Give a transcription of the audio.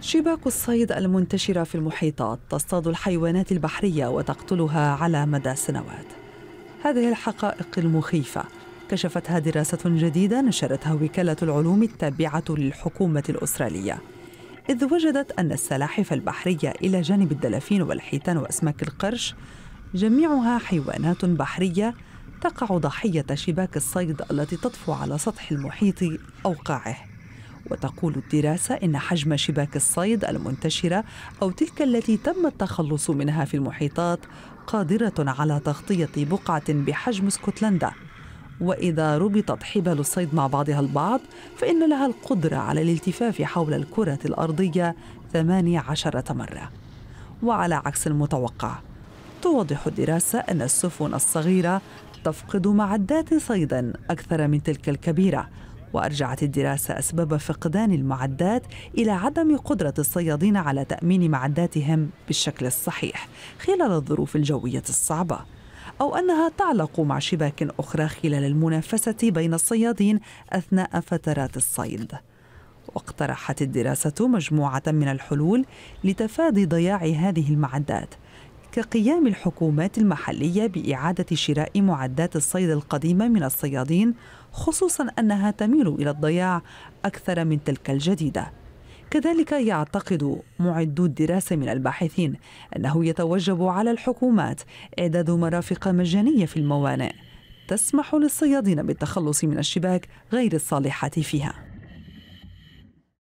شباك الصيد المنتشرة في المحيطات تصطاد الحيوانات البحرية وتقتلها على مدى سنوات. هذه الحقائق المخيفة كشفتها دراسة جديدة نشرتها وكالة العلوم التابعة للحكومة الأسترالية. إذ وجدت أن السلاحف البحرية إلى جانب الدلافين والحيتان وأسماك القرش جميعها حيوانات بحرية تقع ضحية شباك الصيد التي تطفو على سطح المحيط أو قاعه. وتقول الدراسة إن حجم شباك الصيد المنتشرة أو تلك التي تم التخلص منها في المحيطات قادرة على تغطية بقعة بحجم اسكتلندا وإذا ربطت حبال الصيد مع بعضها البعض فإن لها القدرة على الالتفاف حول الكرة الأرضية 18 مرة وعلى عكس المتوقع توضح الدراسة أن السفن الصغيرة تفقد معدات صيد أكثر من تلك الكبيرة وأرجعت الدراسة أسباب فقدان المعدات إلى عدم قدرة الصيادين على تأمين معداتهم بالشكل الصحيح خلال الظروف الجوية الصعبة أو أنها تعلق مع شباك أخرى خلال المنافسة بين الصيادين أثناء فترات الصيد واقترحت الدراسة مجموعة من الحلول لتفادي ضياع هذه المعدات كقيام الحكومات المحلية بإعادة شراء معدات الصيد القديمة من الصيادين خصوصا أنها تميل إلى الضياع أكثر من تلك الجديدة كذلك يعتقد معدو الدراسة من الباحثين أنه يتوجب على الحكومات إعداد مرافق مجانية في الموانئ تسمح للصيادين بالتخلص من الشباك غير الصالحة فيها